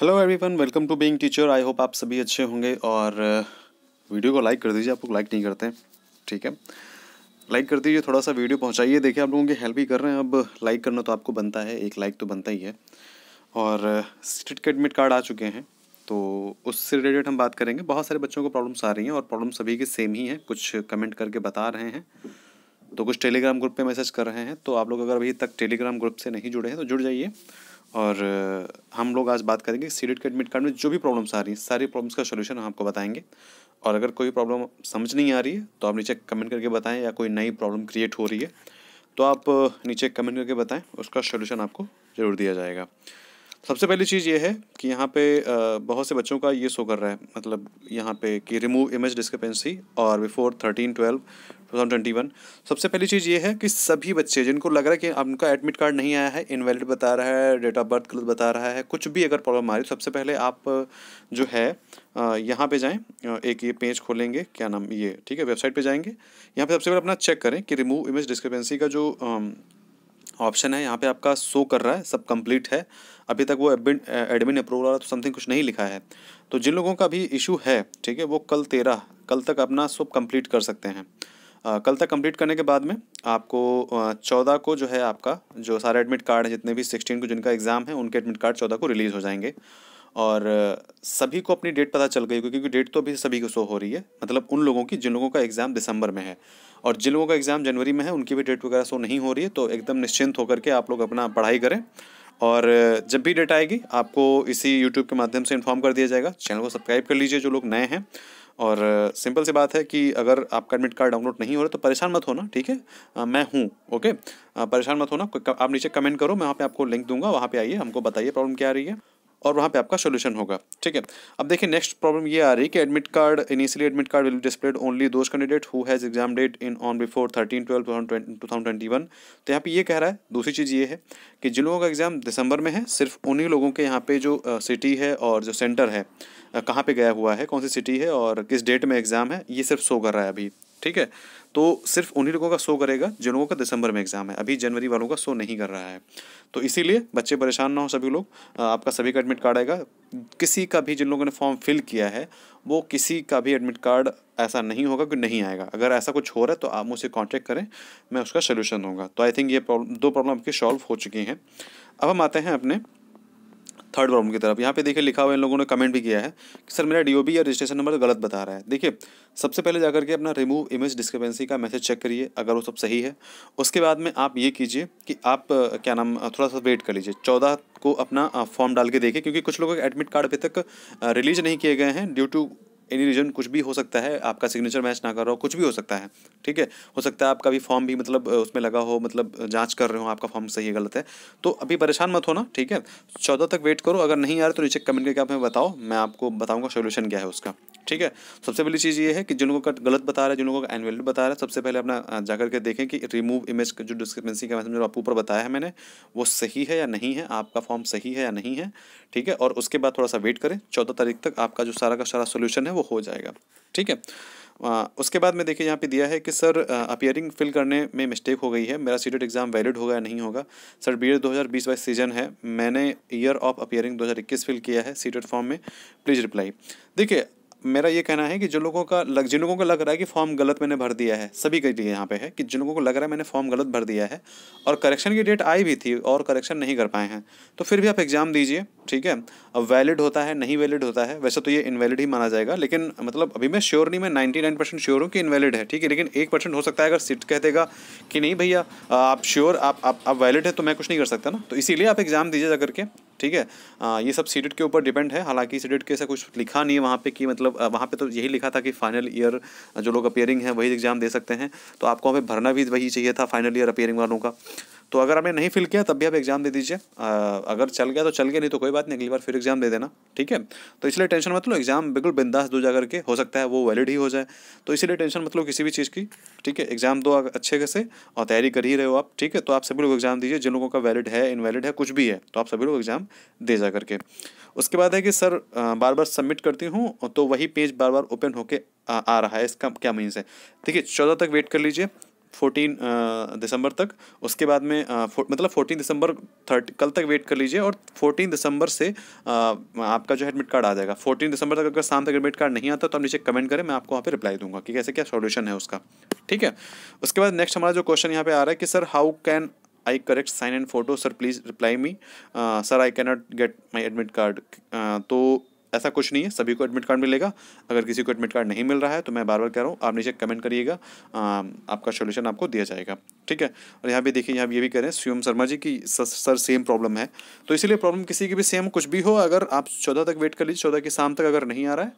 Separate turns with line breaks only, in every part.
hello everyone welcome to being teacher I hope आप सभी अच्छे होंगे और वीडियो uh, को लाइक कर दीजिए आप लोग लाइक नहीं करते ठीक है लाइक कर दीजिए थोड़ा सा वीडियो पहुंचाइए देखिए आप लोगों की हेल्प ही कर रहे हैं अब लाइक करना तो आपको बनता है एक लाइक तो बनता ही है और स्ट्रीट के एडमिट कार्ड आ चुके हैं तो उससे रिलेटेड हम बात करेंगे बहुत सारे बच्चों को प्रॉब्लम्स आ रही हैं और प्रॉब्लम सभी की सेम ही हैं कुछ कमेंट करके बता रहे हैं तो कुछ टेलीग्राम ग्रुप पर मैसेज कर रहे हैं तो आप लोग अगर अभी तक टेलीग्राम ग्रुप से नहीं जुड़े हैं तो जुड़ जाइए और हम लोग आज बात करेंगे सीडेट के एडमिट कार्ड में जो भी प्रॉब्लम्स आ रही हैं सारी प्रॉब्लम्स का सोल्यूशन हम आपको बताएंगे और अगर कोई प्रॉब्लम समझ नहीं आ रही है तो आप नीचे कमेंट करके बताएं या कोई नई प्रॉब्लम क्रिएट हो रही है तो आप नीचे कमेंट करके बताएं उसका सोल्यूशन आपको ज़रूर दिया जाएगा सबसे पहली चीज़ ये है कि यहाँ पे बहुत से बच्चों का ये शो कर रहा है मतलब यहाँ पे कि रिमूव इमेज डिस्क्रिपेंसी और बिफोर थर्टीन ट्वेल्व 2021 सबसे पहली चीज़ ये है कि सभी बच्चे जिनको लग रहा है कि उनका एडमिट कार्ड नहीं आया है इनवैलिड बता रहा है डेट ऑफ बर्थ गलत बता रहा है कुछ भी अगर प्रॉब्लम आ रही सबसे पहले आप जो है यहाँ पे जाएं एक ये पेज खोलेंगे क्या नाम ये ठीक है वेबसाइट पे जाएंगे यहाँ पे सबसे पहले अपना चेक करें कि रिमूव इमेज डिस्क्रिपेंसी का जो ऑप्शन है यहाँ पे आपका शो कर रहा है सब कंप्लीट है अभी तक वो एडमिन एडमिन अप्रूवल वाला तो समथिंग कुछ नहीं लिखा है तो जिन लोगों का भी इशू है ठीक है वो कल तेरह कल तक अपना सब कंप्लीट कर सकते हैं कल तक कंप्लीट करने के बाद में आपको चौदह को जो है आपका जो सारे एडमिट कार्ड हैं जितने भी सिक्सटीन को जिनका एग्ज़ाम है उनके एडमिट कार्ड चौदह को रिलीज़ हो जाएंगे और सभी को अपनी डेट पता चल गई क्योंकि डेट तो अभी सभी को शो हो रही है मतलब उन लोगों की जिन लोगों का एग्ज़ाम दिसंबर में है और जिन लोगों का एग्ज़ाम जनवरी में है उनकी भी डेट वगैरह शो नहीं हो रही है तो एकदम निश्चिंत होकर के आप लोग अपना पढ़ाई करें और जब भी डेट आएगी आपको इसी यूट्यूब के माध्यम से इन्फॉर्म कर दिया जाएगा चैनल को सब्सक्राइब कर लीजिए जो लोग नए हैं और सिंपल सी बात है कि अगर आपका एडमिट कार्ड डाउनलोड नहीं हो रहा तो परेशान मत होना ठीक है मैं हूँ ओके परेशान मत होना आप नीचे कमेंट करो मैं वहाँ पे आपको लिंक दूंगा वहाँ पे आइए हमको बताइए प्रॉब्लम क्या आ रही है और वहाँ पे आपका सोल्यूशन होगा ठीक है अब देखिए नेक्स्ट प्रॉब्लम ये आ रही है कि admit card initially admit card will displayed only those candidate who has exam date in on before thirteen twelve two thousand twenty one तो यहाँ पे ये कह रहा है दूसरी चीज़ ये है कि जिन लोगों का एग्ज़ाम दिसंबर में है सिर्फ उन्हीं लोगों के यहाँ पे जो सिटी है और जो सेंटर है कहाँ पे गया हुआ है कौन सी सिटी है और किस डेट में एग्ज़ाम है ये सिर्फ शो कर रहा है अभी ठीक है तो सिर्फ उन्हीं लोगों का शो करेगा जिन लोगों का दिसंबर में एग्ज़ाम है अभी जनवरी वालों का शो नहीं कर रहा है तो इसीलिए बच्चे परेशान ना हो सभी लोग आपका सभी का एडमिट कार्ड आएगा किसी का भी जिन लोगों ने फॉर्म फिल किया है वो किसी का भी एडमिट कार्ड ऐसा नहीं होगा कि नहीं आएगा अगर ऐसा कुछ हो रहा है तो आप मुझसे कॉन्टैक्ट करें मैं उसका सोल्यूशन दूंगा तो आई थिंक ये प्रॉब्लम दो प्रॉब्लम आपकी सॉल्व हो चुकी हैं अब हम आते हैं अपने थर्ड प्रॉब्लम की तरफ यहाँ पे देखिए लिखा हुआ इन लोगों ने कमेंट भी किया है कि सर मेरा डी या रजिस्ट्रेशन नंबर गलत बता रहा है देखिए सबसे पहले जाकर के अपना रिमूव इमेज डिस्क्रिपेंसी का मैसेज चेक करिए अगर वो सब सही है उसके बाद में आप ये कीजिए कि आप क्या नाम थोड़ा सा वेट कर लीजिए चौदह को अपना फॉर्म डाल के देखिए क्योंकि कुछ लोगों के एडमिट कार्ड अभी तक रिलीज नहीं किए गए हैं ड्यू टू एनी रीजन कुछ भी हो सकता है आपका सिग्नेचर मैच ना कर रहा हो कुछ भी हो सकता है ठीक है हो सकता है आपका भी फॉर्म भी मतलब उसमें लगा हो मतलब जांच कर रहे हो आपका फॉर्म सही है गलत है तो अभी परेशान मत होना ठीक है चौदह तक वेट करो अगर नहीं आ रहा तो नीचे कमेंट करके आप हमें बताओ मैं आपको बताऊँगा सोल्यूशन क्या है उसका ठीक है सबसे पहली चीज़ ये है कि जिन लोगों का गलत बता रहा है जिन लोगों का एनवेल्ड बता रहा है सबसे पहले अपना जा करके देखें कि रिमूव इमेज जो डिस्क्रिपेंसी का मैसेज जो आपको ऊपर बताया है मैंने वो सही है या नहीं है आपका फॉर्म सही है या नहीं है ठीक है और उसके बाद थोड़ा सा वेट करें चौदह तारीख तक आपका जो सारा का सारा सोल्यूशन है वो हो जाएगा ठीक है आ, उसके बाद में देखिए यहाँ पे दिया है कि सर अपियरिंग फिल करने में मिस्टेक हो गई है मेरा सीटेट एग्ज़ाम वैलिड होगा या नहीं होगा सर बी एड दो हज़ार बीस बाईस सीजन है मैंने ईयर ऑफ अपियरिंग दो हज़ार इक्कीस फिल किया है सीटेट फॉर्म में प्लीज़ रिप्लाई देखिए मेरा ये कहना है कि जो लोगों का लग जिन लोगों को लग रहा है कि फॉर्म गलत मैंने भर दिया है सभी के लिए यहाँ पे है कि जिन लोगों को लग रहा है मैंने फॉर्म गलत भर दिया है और करेक्शन की डेट आई भी थी और करेक्शन नहीं कर पाए हैं तो फिर भी आप एग्ज़ाम दीजिए ठीक है अब वैलिड होता है नहीं वैलिड होता है वैसे तो ये इनवैलिड ही माना जाएगा लेकिन मतलब अभी मैं श्योर नहीं मैं नाइन्टी नाइन परसेंट श्योर हूँ कि इनवैलिड है ठीक है लेकिन एक परसेंट हो सकता है अगर सीट कह देगा कि नहीं भैया आप श्योर आप आप, आप वैलिड है तो मैं कुछ नहीं कर सकता ना तो इसीलिए आप एग्ज़ाम दीजिए जा करके ठीक है आ, ये सब सीडेट के ऊपर डिपेंड है हालांकि सीडेट के ऐसा कुछ लिखा नहीं है वहाँ पे कि मतलब वहाँ पे तो यही लिखा था कि फाइनल ईयर जो लोग अपेयरिंग हैं वही एग्ज़ाम दे सकते हैं तो आपको वहाँ भरना भी वही चाहिए था फाइनल ईयर अपेयरिंग वालों का तो अगर आपने नहीं फिल किया तब भी आप एग्ज़ाम दे दीजिए अगर चल गया तो चल गया नहीं तो कोई बात नहीं अगली बार फिर एग्ज़ाम दे देना ठीक है तो इसलिए टेंशन मत लो एग्ज़ाम बिल्कुल बिंदास दो जा करके हो सकता है वो वैलिड ही हो जाए तो इसीलिए टेंशन मत लो किसी भी चीज़ की ठीक है एग्ज़ाम दो अच्छे से और तैयारी कर ही रहे हो आप ठीक है तो आप सभी लोग एग्ज़ाम दीजिए जिन लोगों का वैलिड है इनवैलिड है कुछ भी है तो आप सभी लोग एग्ज़ाम दे जा करके उसके बाद है कि सर बार बार सबमिट करती हूँ तो वही पेज बार बार ओपन होके आ, आ रहा है इसका क्या मीन्स है ठीक है चौदह तक वेट कर लीजिए फोर्टीन uh, दिसंबर तक उसके बाद में आ, uh, मतलब फोर्टीन दिसंबर थर्ट कल तक वेट कर लीजिए और फोर्टीन दिसंबर से आ, uh, आपका जो है एडमिट कार्ड आ जाएगा फोर्टीन दिसंबर तक अगर शाम तक एडमिट कार्ड नहीं आता तो आप नीचे कमेंट करें मैं आपको वहाँ पर रिप्लाई दूंगा कि कैसे क्या सॉल्यूशन है उसका ठीक है उसके बाद नेक्स्ट हमारा जो क्वेश्चन यहाँ पे आ रहा है कि sir how can I correct sign and photo sir please reply me sir I cannot get my admit card तो ऐसा कुछ नहीं है सभी को एडमिट कार्ड मिलेगा अगर किसी को एडमिट कार्ड नहीं मिल रहा है तो मैं बार बार कह रहा हूँ आप नीचे कमेंट करिएगा आपका सोल्यूशन आपको दिया जाएगा ठीक है और यहाँ भी देखिए यहाँ ये भी कह रहे हैं स्वयं शर्मा जी की सर, सर सेम प्रॉब्लम है तो इसीलिए प्रॉब्लम किसी की भी सेम कुछ भी हो अगर आप चौदह तक वेट कर लीजिए चौदह की शाम तक अगर नहीं आ रहा है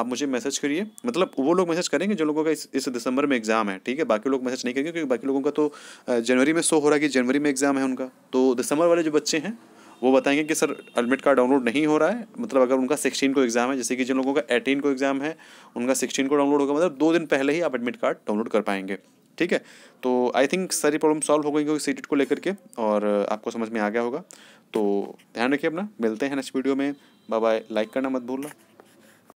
आप मुझे मैसेज करिए मतलब वो लोग मैसेज करेंगे जो लोगों का इस इस दिसंबर में एग्ज़ाम है ठीक है बाकी लोग मैसेज नहीं करेंगे क्योंकि बाकी लोगों का तो जनवरी में शो हो रहा है कि जनवरी में एग्ज़ाम है उनका तो दिसंबर वाले जो बच्चे हैं वो बताएंगे कि सर एडमिट कार्ड डाउनलोड नहीं हो रहा है मतलब अगर उनका सिक्सटीन को एग्ज़ाम है जैसे कि जिन लोगों का एटीन को एग्ज़ाम है उनका सिक्सटीन को डाउनलोड होगा मतलब दो दिन पहले ही आप एडमिट कार्ड डाउनलोड कर पाएंगे ठीक है तो आई थिंक सारी प्रॉब्लम सॉल्व हो गई होगी सीटेट को लेकर के और आपको समझ में आ गया होगा तो ध्यान रखिए अपना मिलते हैं नेक्स्ट वीडियो में बाय बाय लाइक करना मत भूलना